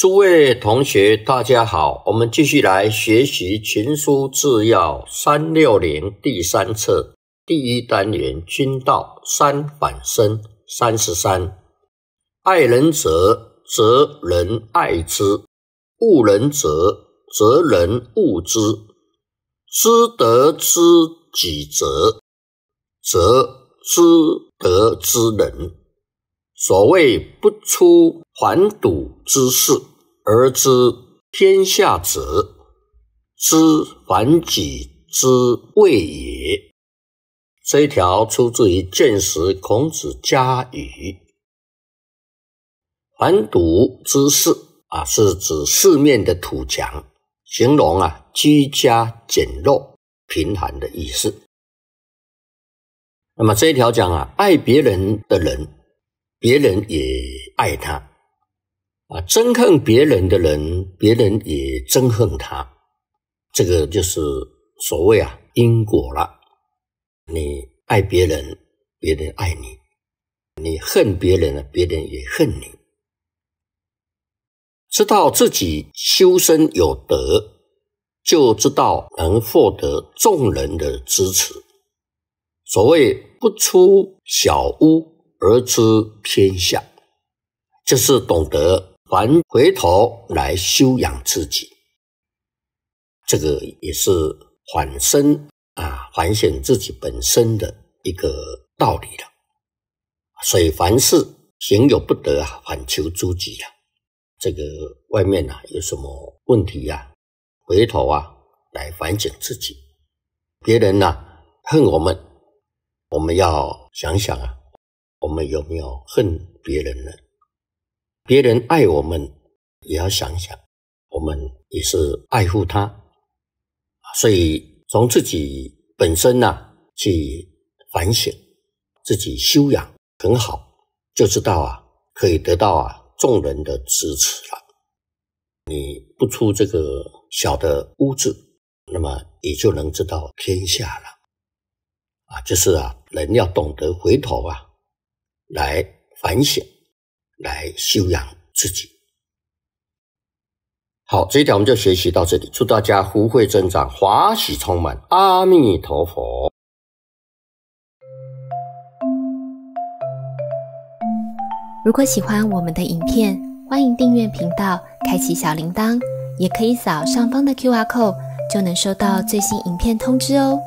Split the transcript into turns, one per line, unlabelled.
诸位同学，大家好！我们继续来学习《群书治要》三六零第三册第一单元《君道》三反身三十三：爱人者，则人爱之；恶人者，则人恶之。知得之己者，则知得之人。所谓不出反堵之事。而知天下者，知凡己之谓也。这一条出自于《见识孔子家语》。凡睹之士啊，是指四面的土墙，形容啊居家简陋、贫寒的意思。那么这一条讲啊，爱别人的人，别人也爱他。啊，憎恨别人的人，别人也憎恨他，这个就是所谓啊因果了。你爱别人，别人爱你；你恨别人了，别人也恨你。知道自己修身有德，就知道能获得众人的支持。所谓不出小屋而知天下，就是懂得。还回头来修养自己，这个也是反身啊，反省自己本身的一个道理了。所以，凡事行有不得啊，反求诸己啊。这个外面呐有什么问题呀？回头啊来反省自己。别人呐恨我们，我们要想想啊，我们有没有恨别人呢？别人爱我们，也要想想，我们也是爱护他，所以从自己本身呢去反省，自己修养很好，就知道啊可以得到啊众人的支持了。你不出这个小的屋子，那么你就能知道天下了。啊，就是啊，人要懂得回头啊，来反省。来修养自己。好，这一条我们就学习到这里。祝大家福慧增长，华喜充满。阿弥陀佛。如果喜欢我们的影片，欢迎订阅频道，开启小铃铛，也可以扫上方的 Q R code，就能收到最新影片通知哦。